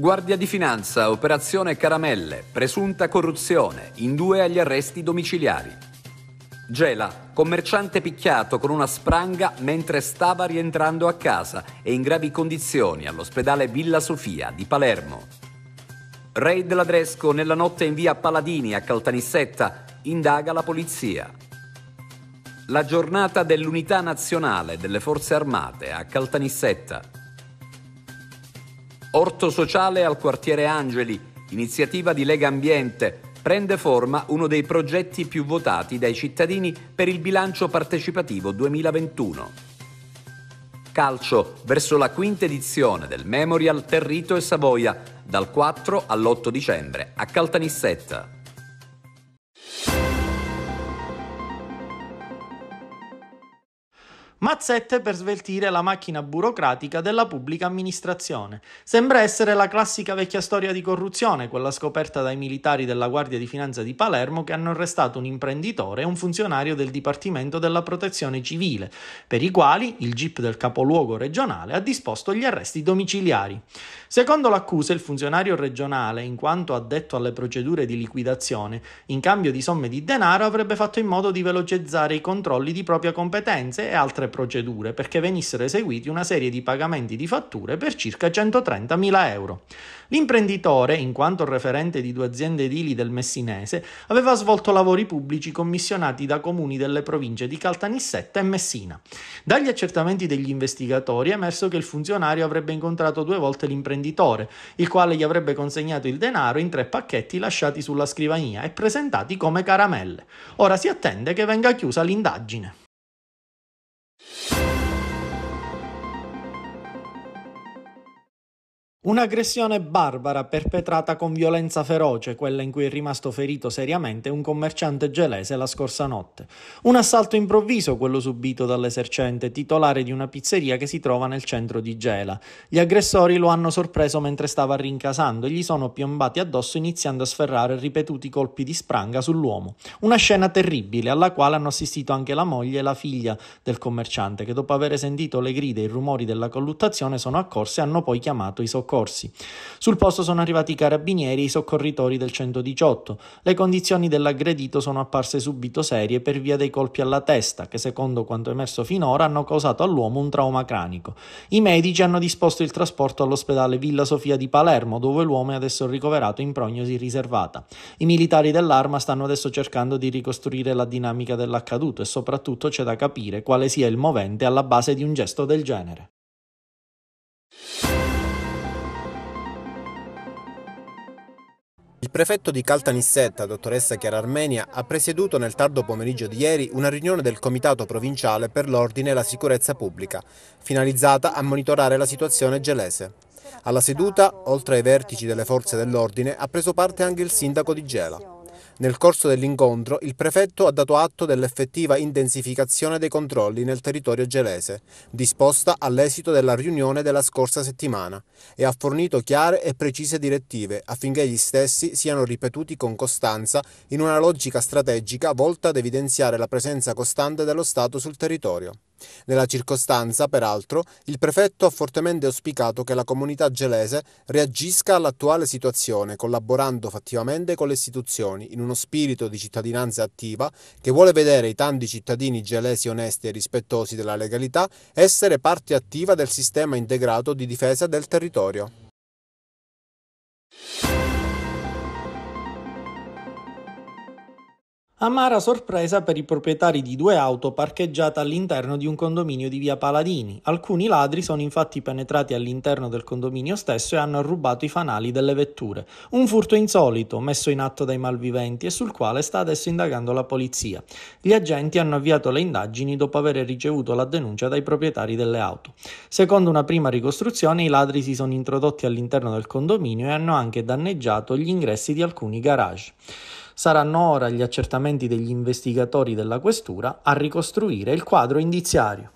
Guardia di Finanza, operazione Caramelle, presunta corruzione, in due agli arresti domiciliari. Gela, commerciante picchiato con una spranga mentre stava rientrando a casa e in gravi condizioni all'ospedale Villa Sofia di Palermo. Raid Ladresco nella notte in via Paladini a Caltanissetta, indaga la polizia. La giornata dell'unità nazionale delle forze armate a Caltanissetta. Orto sociale al quartiere Angeli, iniziativa di Lega Ambiente, prende forma uno dei progetti più votati dai cittadini per il bilancio partecipativo 2021. Calcio verso la quinta edizione del Memorial Territo e Savoia dal 4 all'8 dicembre a Caltanissetta. Mazzette per sveltire la macchina burocratica della pubblica amministrazione. Sembra essere la classica vecchia storia di corruzione, quella scoperta dai militari della Guardia di Finanza di Palermo che hanno arrestato un imprenditore e un funzionario del Dipartimento della Protezione Civile, per i quali il GIP del capoluogo regionale ha disposto gli arresti domiciliari. Secondo l'accusa, il funzionario regionale, in quanto addetto alle procedure di liquidazione, in cambio di somme di denaro avrebbe fatto in modo di velocizzare i controlli di propria competenza e altre procedure perché venissero eseguiti una serie di pagamenti di fatture per circa 130.000 euro. L'imprenditore, in quanto referente di due aziende edili del Messinese, aveva svolto lavori pubblici commissionati da comuni delle province di Caltanissetta e Messina. Dagli accertamenti degli investigatori è emerso che il funzionario avrebbe incontrato due volte l'imprenditore, il quale gli avrebbe consegnato il denaro in tre pacchetti lasciati sulla scrivania e presentati come caramelle. Ora si attende che venga chiusa l'indagine. you Un'aggressione barbara perpetrata con violenza feroce, quella in cui è rimasto ferito seriamente un commerciante gelese la scorsa notte. Un assalto improvviso, quello subito dall'esercente, titolare di una pizzeria che si trova nel centro di Gela. Gli aggressori lo hanno sorpreso mentre stava rincasando e gli sono piombati addosso iniziando a sferrare ripetuti colpi di spranga sull'uomo. Una scena terribile alla quale hanno assistito anche la moglie e la figlia del commerciante che dopo aver sentito le grida e i rumori della colluttazione sono accorse e hanno poi chiamato i soccorsi soccorsi. Sul posto sono arrivati i carabinieri e i soccorritori del 118. Le condizioni dell'aggredito sono apparse subito serie per via dei colpi alla testa, che secondo quanto emerso finora hanno causato all'uomo un trauma cranico. I medici hanno disposto il trasporto all'ospedale Villa Sofia di Palermo, dove l'uomo è adesso ricoverato in prognosi riservata. I militari dell'arma stanno adesso cercando di ricostruire la dinamica dell'accaduto e soprattutto c'è da capire quale sia il movente alla base di un gesto del genere. Il prefetto di Caltanissetta, dottoressa Chiara Armenia, ha presieduto nel tardo pomeriggio di ieri una riunione del Comitato Provinciale per l'Ordine e la Sicurezza Pubblica, finalizzata a monitorare la situazione gelese. Alla seduta, oltre ai vertici delle forze dell'ordine, ha preso parte anche il sindaco di Gela. Nel corso dell'incontro il prefetto ha dato atto dell'effettiva intensificazione dei controlli nel territorio gelese, disposta all'esito della riunione della scorsa settimana, e ha fornito chiare e precise direttive affinché gli stessi siano ripetuti con costanza in una logica strategica volta ad evidenziare la presenza costante dello Stato sul territorio. Nella circostanza, peraltro, il prefetto ha fortemente auspicato che la comunità gelese reagisca all'attuale situazione collaborando fattivamente con le istituzioni in una uno spirito di cittadinanza attiva che vuole vedere i tanti cittadini gelesi onesti e rispettosi della legalità essere parte attiva del sistema integrato di difesa del territorio. Amara sorpresa per i proprietari di due auto parcheggiate all'interno di un condominio di via Paladini. Alcuni ladri sono infatti penetrati all'interno del condominio stesso e hanno rubato i fanali delle vetture. Un furto insolito messo in atto dai malviventi e sul quale sta adesso indagando la polizia. Gli agenti hanno avviato le indagini dopo aver ricevuto la denuncia dai proprietari delle auto. Secondo una prima ricostruzione, i ladri si sono introdotti all'interno del condominio e hanno anche danneggiato gli ingressi di alcuni garage. Saranno ora gli accertamenti degli investigatori della questura a ricostruire il quadro indiziario.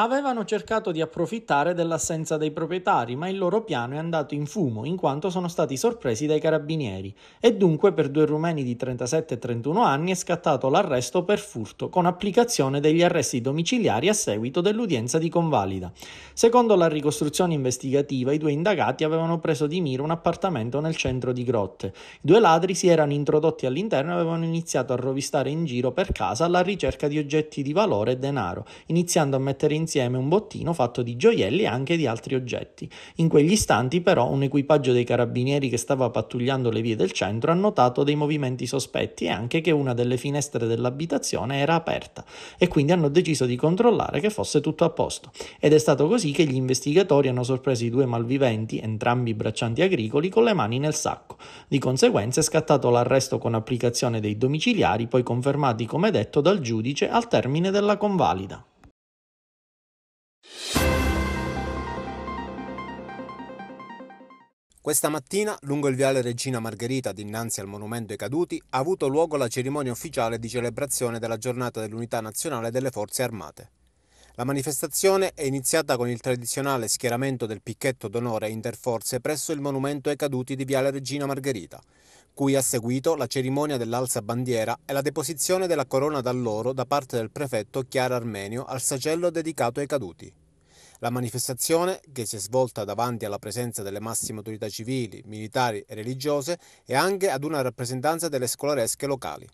Avevano cercato di approfittare dell'assenza dei proprietari, ma il loro piano è andato in fumo in quanto sono stati sorpresi dai carabinieri e dunque per due rumeni di 37 e 31 anni è scattato l'arresto per furto con applicazione degli arresti domiciliari a seguito dell'udienza di convalida. Secondo la ricostruzione investigativa i due indagati avevano preso di mira un appartamento nel centro di Grotte. I due ladri si erano introdotti all'interno e avevano iniziato a rovistare in giro per casa alla ricerca di oggetti di valore e denaro, iniziando a mettere in insieme un bottino fatto di gioielli e anche di altri oggetti. In quegli istanti però un equipaggio dei carabinieri che stava pattugliando le vie del centro ha notato dei movimenti sospetti e anche che una delle finestre dell'abitazione era aperta e quindi hanno deciso di controllare che fosse tutto a posto. Ed è stato così che gli investigatori hanno sorpreso i due malviventi, entrambi braccianti agricoli, con le mani nel sacco. Di conseguenza è scattato l'arresto con applicazione dei domiciliari poi confermati come detto dal giudice al termine della convalida. Questa mattina, lungo il viale Regina Margherita, dinanzi al Monumento ai Caduti, ha avuto luogo la cerimonia ufficiale di celebrazione della giornata dell'Unità Nazionale delle Forze Armate. La manifestazione è iniziata con il tradizionale schieramento del picchetto d'onore interforze presso il Monumento ai Caduti di Viale Regina Margherita, cui ha seguito la cerimonia dell'alza bandiera e la deposizione della corona d'alloro da parte del prefetto Chiara Armenio al sacello dedicato ai caduti. La manifestazione, che si è svolta davanti alla presenza delle massime autorità civili, militari e religiose, e anche ad una rappresentanza delle scolaresche locali.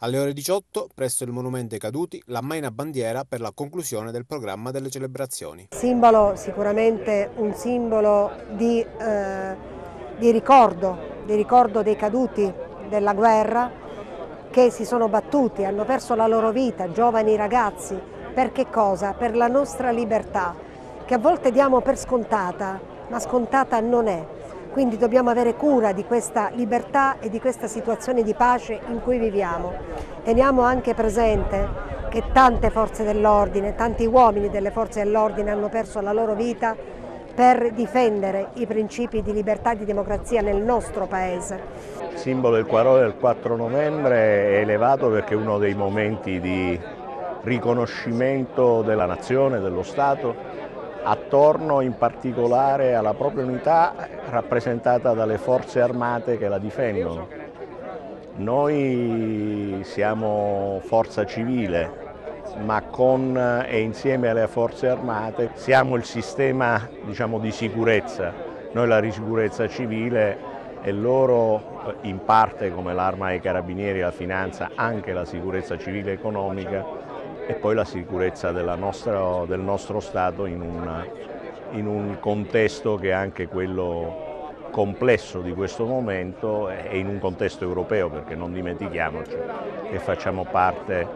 Alle ore 18, presso il Monumento ai Caduti, la maina bandiera per la conclusione del programma delle celebrazioni. Simbolo, sicuramente un simbolo di, eh, di, ricordo, di ricordo dei caduti della guerra che si sono battuti, hanno perso la loro vita, giovani ragazzi, per che cosa? Per la nostra libertà che a volte diamo per scontata, ma scontata non è. Quindi dobbiamo avere cura di questa libertà e di questa situazione di pace in cui viviamo. Teniamo anche presente che tante forze dell'ordine, tanti uomini delle forze dell'ordine hanno perso la loro vita per difendere i principi di libertà e di democrazia nel nostro Paese. Il simbolo del Quarone del 4 novembre è elevato perché è uno dei momenti di riconoscimento della nazione, dello Stato attorno in particolare alla propria unità rappresentata dalle forze armate che la difendono. Noi siamo forza civile, ma con e insieme alle forze armate siamo il sistema diciamo, di sicurezza, noi la sicurezza civile e loro in parte come l'arma dei carabinieri, la finanza, anche la sicurezza civile economica e poi la sicurezza nostra, del nostro Stato in, una, in, un contesto che è anche quello complesso di questo momento e in un contesto europeo perché non dimentichiamoci che facciamo parte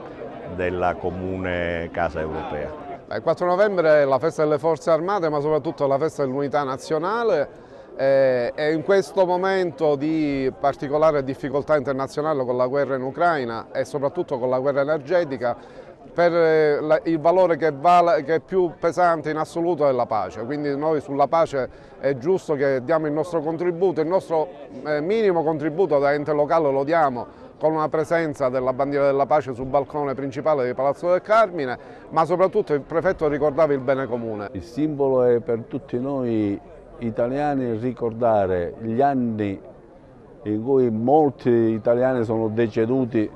della comune casa europea. Il 4 novembre è la festa delle forze armate ma soprattutto la festa dell'unità nazionale eh, e in questo momento di particolare difficoltà internazionale con la guerra in Ucraina e soprattutto con la guerra energetica per eh, il valore che, vale, che, è più pesante in assoluto è la pace, quindi noi sulla pace è giusto che diamo il nostro contributo, il nostro eh, minimo contributo da ente locale lo diamo con una presenza della bandiera della pace sul balcone principale di Palazzo del Carmine, ma soprattutto il prefetto ricordava il bene comune. Il simbolo è per tutti noi italiani ricordare gli anni in cui molti italiani sono deceduti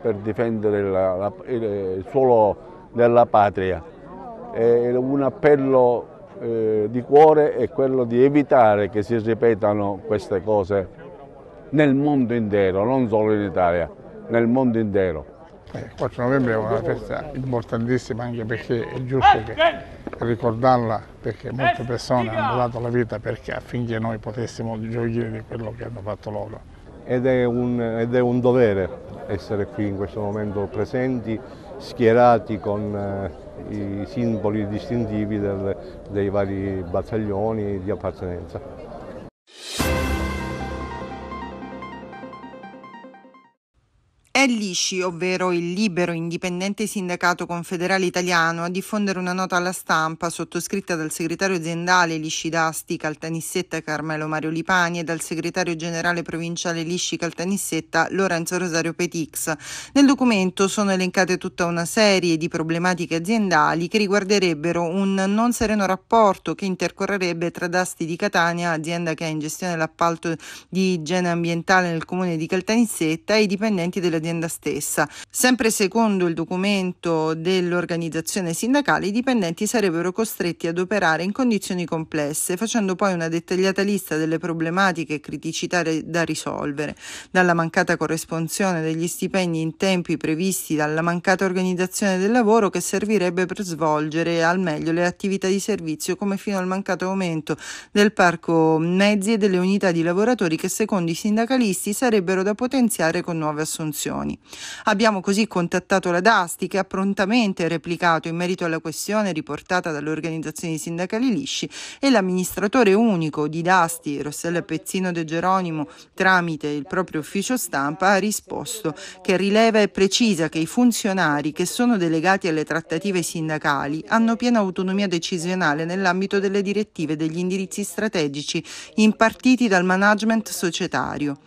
per difendere la, la, il suolo della patria. E un appello eh, di cuore è quello di evitare che si ripetano queste cose nel mondo intero, non solo in Italia, nel mondo intero. Il eh, 4 novembre è una festa importantissima anche perché è giusto ricordarla perché molte persone hanno dato la vita perché, affinché noi potessimo gioire di quello che hanno fatto loro. Ed è un, ed è un dovere essere qui in questo momento presenti, schierati con eh, i simboli distintivi del, dei vari battaglioni di appartenenza. È l'ISCI, ovvero il libero indipendente sindacato confederale italiano, a diffondere una nota alla stampa sottoscritta dal segretario aziendale Lisci Dasti Caltanissetta Carmelo Mario Lipani e dal segretario generale provinciale Lisci Caltanissetta Lorenzo Rosario Petix. Nel documento sono elencate tutta una serie di problematiche aziendali che riguarderebbero un non sereno rapporto che intercorrerebbe tra Dasti di Catania, azienda che ha in gestione l'appalto di igiene ambientale nel comune di Caltanissetta, e i dipendenti dell'azienda dell'azienda stessa. Sempre secondo il documento dell'organizzazione sindacale, i dipendenti sarebbero costretti ad operare in condizioni complesse, facendo poi una dettagliata lista delle problematiche e criticità da risolvere, dalla mancata corresponsione degli stipendi in tempi previsti, dalla mancata organizzazione del lavoro che servirebbe per svolgere al meglio le attività di servizio, come fino al mancato aumento del parco mezzi e delle unità di lavoratori che secondo i sindacalisti sarebbero da potenziare con nuove assunzioni milioni. Abbiamo così contattato la Dasti che ha prontamente replicato in merito alla questione riportata dalle organizzazioni sindacali Lisci e l'amministratore unico di Dasti, Rossella Pezzino De Geronimo, tramite il proprio ufficio stampa, ha risposto che rileva e precisa che i funzionari che sono delegati alle trattative sindacali hanno piena autonomia decisionale nell'ambito delle direttive e degli indirizzi strategici impartiti dal management societario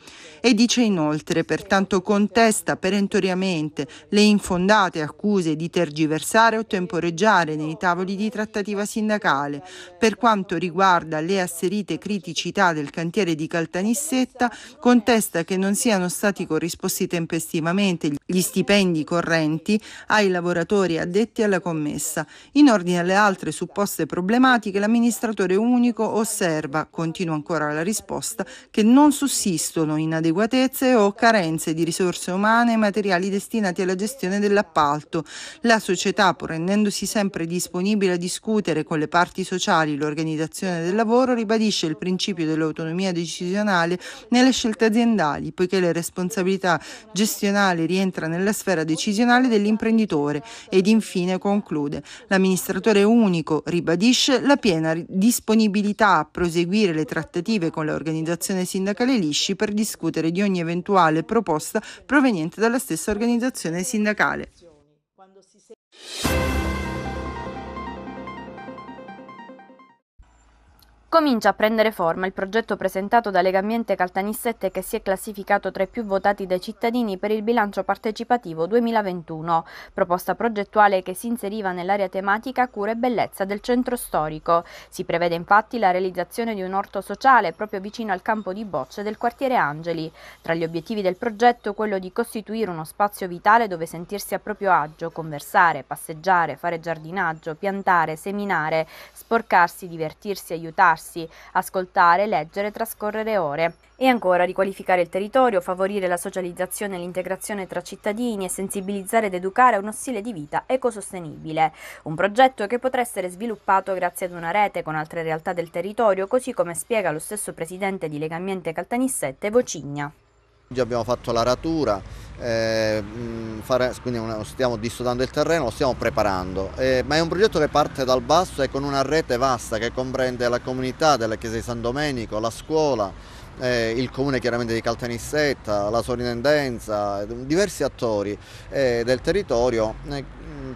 e dice inoltre, pertanto contesta perentoriamente le infondate accuse di tergiversare o temporeggiare nei tavoli di trattativa sindacale. Per quanto riguarda le asserite criticità del cantiere di Caltanissetta, contesta che non siano stati corrisposti tempestivamente gli stipendi correnti ai lavoratori addetti alla commessa. In ordine alle altre supposte problematiche, l'amministratore unico osserva, continua ancora la risposta, che non sussistono in inadeguatezze o carenze di risorse umane e materiali destinati alla gestione dell'appalto. La società, pur rendendosi sempre disponibile a discutere con le parti sociali l'organizzazione del lavoro, ribadisce il principio dell'autonomia decisionale nelle scelte aziendali, poiché le responsabilità gestionali rientra nella sfera decisionale dell'imprenditore ed infine conclude. L'amministratore unico ribadisce la piena disponibilità a proseguire le trattative con l'organizzazione sindacale Lisci per discutere discutere di ogni eventuale proposta proveniente dalla stessa organizzazione sindacale. Comincia a prendere forma il progetto presentato da Legambiente Caltanissette che si è classificato tra i più votati dai cittadini per il bilancio partecipativo 2021, proposta progettuale che si inseriva nell'area tematica cura e bellezza del centro storico. Si prevede infatti la realizzazione di un orto sociale proprio vicino al campo di bocce del quartiere Angeli. Tra gli obiettivi del progetto quello di costituire uno spazio vitale dove sentirsi a proprio agio, conversare, passeggiare, fare giardinaggio, piantare, seminare, sporcarsi, divertirsi, aiutarsi rilassarsi, ascoltare, leggere, trascorrere ore. E ancora riqualificare il territorio, favorire la socializzazione e l'integrazione tra cittadini e sensibilizzare ed educare a uno stile di vita ecosostenibile. Un progetto che potrà essere sviluppato grazie ad una rete con altre realtà del territorio, così come spiega lo stesso presidente di Legambiente Caltanissette Vocigna. Oggi abbiamo fatto l'aratura, eh, mm, fare, quindi una, stiamo dissodando il terreno, lo stiamo preparando, eh, ma è un progetto che parte dal basso e con una rete vasta che comprende la comunità della chiesa di San Domenico, la scuola, eh, il comune chiaramente di Caltanissetta, la sovrintendenza, diversi attori eh, del territorio eh,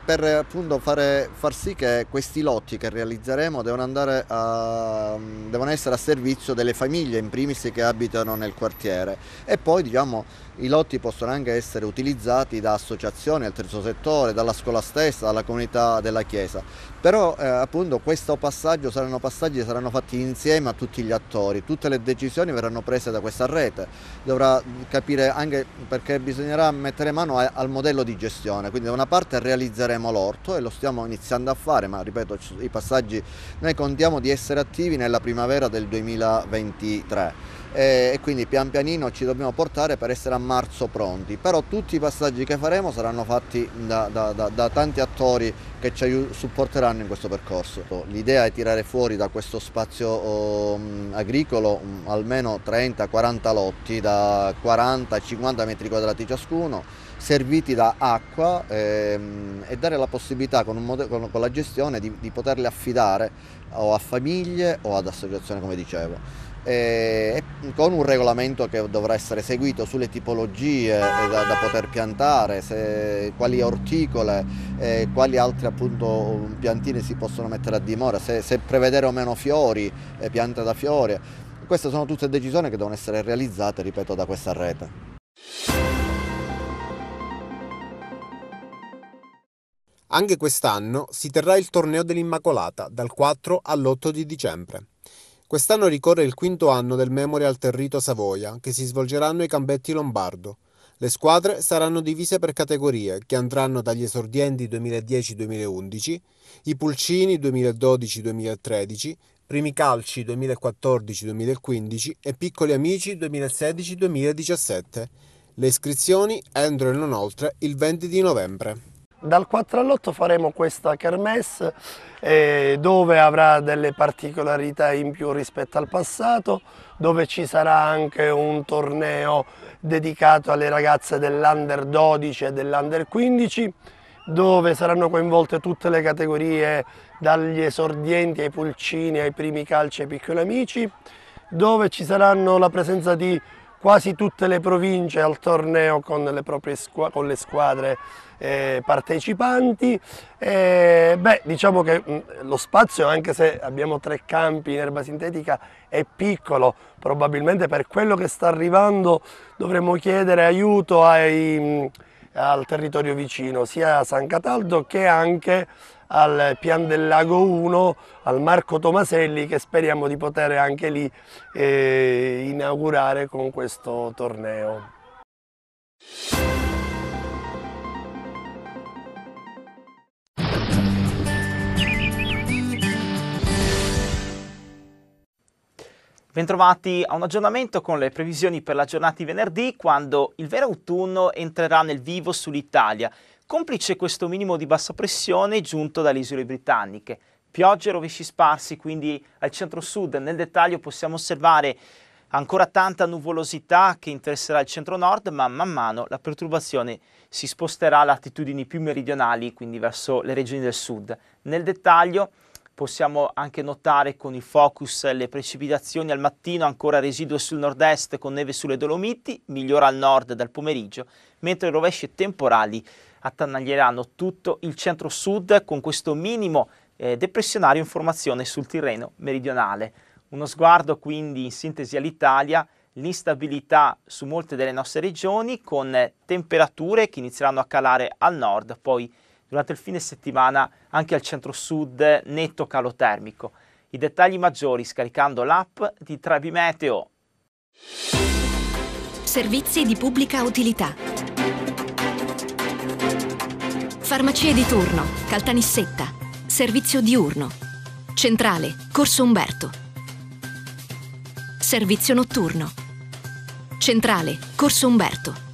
per appunto fare, far sì che questi lotti che realizzeremo devono, a, devono, essere a servizio delle famiglie in primis che abitano nel quartiere e poi diciamo, i lotti possono anche essere utilizzati da associazioni, al terzo settore, dalla scuola stessa, dalla comunità della chiesa. Però eh, appunto questo passaggio saranno passaggi che saranno fatti insieme a tutti gli attori, tutte le decisioni verranno prese da questa rete, dovrà capire anche perché bisognerà mettere mano a, al modello di gestione, quindi da una parte realizzare realizzeremo l'orto e lo stiamo iniziando a fare, ma ripeto i passaggi, noi contiamo di essere attivi nella primavera del 2023 e quindi pian pianino ci dobbiamo portare per essere a marzo pronti, però tutti i passaggi che faremo saranno fatti da, da, da, da tanti attori che ci supporteranno in questo percorso. L'idea è tirare fuori da questo spazio um, agricolo almeno 30-40 lotti da 40-50 metri quadrati ciascuno serviti da acqua ehm, e dare la possibilità con, con, con la gestione di, di, poterle affidare o a famiglie o ad associazioni come dicevo. Eh, e, con un regolamento che dovrà essere seguito sulle tipologie eh, da, da poter piantare, se, quali orticole, eh, quali altre appunto piantine si possono mettere a dimora, se, se prevedere o meno fiori, eh, piante da fiore. Queste sono tutte decisioni che devono essere realizzate, ripeto, da questa rete. Anche quest'anno si terrà il torneo dell'Immacolata dal 4 all'8 di dicembre. Quest'anno ricorre il quinto anno del Memorial Territo Savoia, che si svolgeranno ai Cambetti Lombardo. Le squadre saranno divise per categorie, che andranno dagli esordienti 2010-2011, i pulcini 2012-2013, primi calci 2014-2015 e piccoli amici 2016-2017. Le iscrizioni entro e non oltre il 20 di novembre. Dal 4 all'8 faremo questa kermesse eh, dove avrà delle particolarità in più rispetto al passato, dove ci sarà anche un torneo dedicato alle ragazze dell'Under 12 e dell'Under 15, dove saranno coinvolte tutte le categorie dagli esordienti ai pulcini ai primi calci ai piccoli amici, dove ci saranno la presenza di quasi tutte le province al torneo con le, proprie squa con le squadre eh, partecipanti. E, beh, diciamo che mh, lo spazio, anche se abbiamo tre campi in erba sintetica, è piccolo. Probabilmente per quello che sta arrivando dovremmo chiedere aiuto ai, mh, al territorio vicino, sia a San Cataldo che anche al Pian del Lago 1, al Marco Tomaselli che speriamo di poter anche lì eh, inaugurare con questo torneo. Bentrovati a un aggiornamento con le previsioni per la giornata di venerdì quando il vero autunno entrerà nel vivo sull'Italia complice questo minimo di bassa pressione giunto dalle isole britanniche. Piogge e rovesci sparsi, quindi al centro-sud nel dettaglio possiamo osservare ancora tanta nuvolosità che interesserà il centro-nord, ma man mano la perturbazione si sposterà a latitudini più meridionali, quindi verso le regioni del sud. Nel dettaglio possiamo anche notare con il focus le precipitazioni al mattino, ancora residue sul nord-est con neve sulle Dolomiti, migliora al nord dal pomeriggio, mentre i rovesci temporali attanaglieranno tutto il centro-sud con questo minimo eh, depressionario in formazione sul Tirreno meridionale. Uno sguardo quindi in sintesi all'Italia, l'instabilità su molte delle nostre regioni con temperature che inizieranno a calare al nord, poi durante il fine settimana anche al centro-sud netto calo termico. I dettagli maggiori scaricando l'app di Trebimeteo. Servizi di pubblica utilità. Farmacie di turno, Caltanissetta, servizio diurno, centrale, Corso Umberto, servizio notturno, centrale, Corso Umberto.